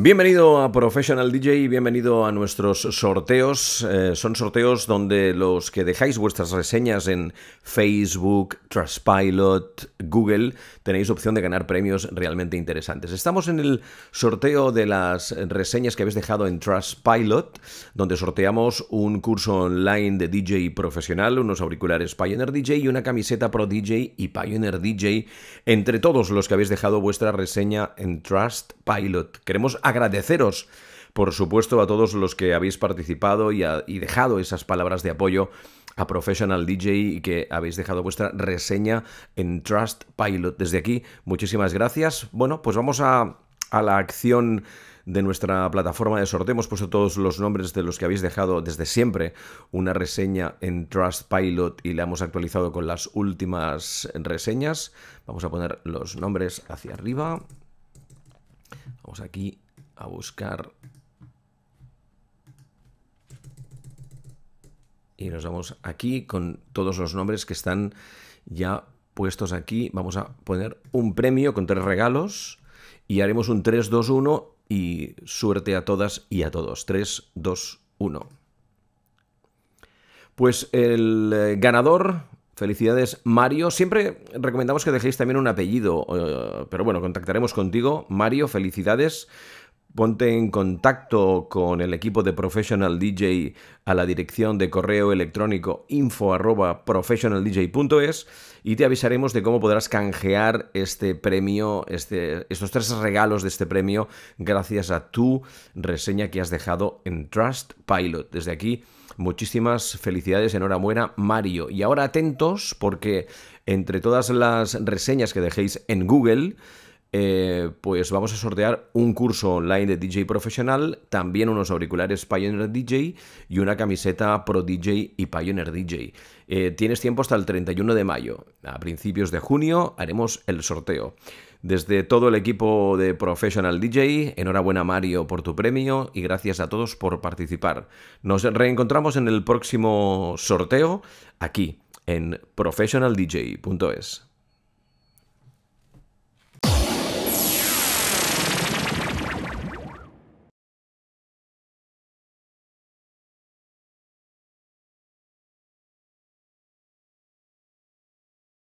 Bienvenido a Professional DJ y bienvenido a nuestros sorteos. Eh, son sorteos donde los que dejáis vuestras reseñas en Facebook, Trustpilot, Google, tenéis opción de ganar premios realmente interesantes. Estamos en el sorteo de las reseñas que habéis dejado en Trustpilot, donde sorteamos un curso online de DJ profesional, unos auriculares Pioneer DJ y una camiseta Pro DJ y Pioneer DJ entre todos los que habéis dejado vuestra reseña en Trustpilot. Queremos agradeceros por supuesto a todos los que habéis participado y, dejado esas palabras de apoyo a Professional DJ y que habéis dejado vuestra reseña en Trustpilot. Desde aquí, muchísimas gracias. Bueno, pues vamos a, a la acción de nuestra plataforma de sorteo. Hemos puesto todos los nombres de los que habéis dejado desde siempre una reseña en Trustpilot y la hemos actualizado con las últimas reseñas. Vamos a poner los nombres hacia arriba. Vamos aquí a buscar y nos vamos aquí con todos los nombres que están ya puestos aquí. Vamos a poner un premio con tres regalos y haremos un 3, 2, 1 y suerte a todas y a todos. 3, 2, 1. Pues el eh, ganador, felicidades Mario. Siempre recomendamos que dejéis también un apellido, eh, pero bueno, contactaremos contigo. Mario, felicidades Ponte en contacto con el equipo de Professional DJ a la dirección de correo electrónico info y te avisaremos de cómo podrás canjear este premio, este, estos tres regalos de este premio gracias a tu reseña que has dejado en Trustpilot. Desde aquí, muchísimas felicidades, enhorabuena Mario. Y ahora atentos porque entre todas las reseñas que dejéis en Google, eh, pues vamos a sortear un curso online de DJ profesional, también unos auriculares Pioneer DJ y una camiseta Pro DJ y Pioneer DJ. Eh, tienes tiempo hasta el 31 de mayo. A principios de junio haremos el sorteo. Desde todo el equipo de Professional DJ, enhorabuena Mario por tu premio y gracias a todos por participar. Nos reencontramos en el próximo sorteo aquí en professionaldj.es.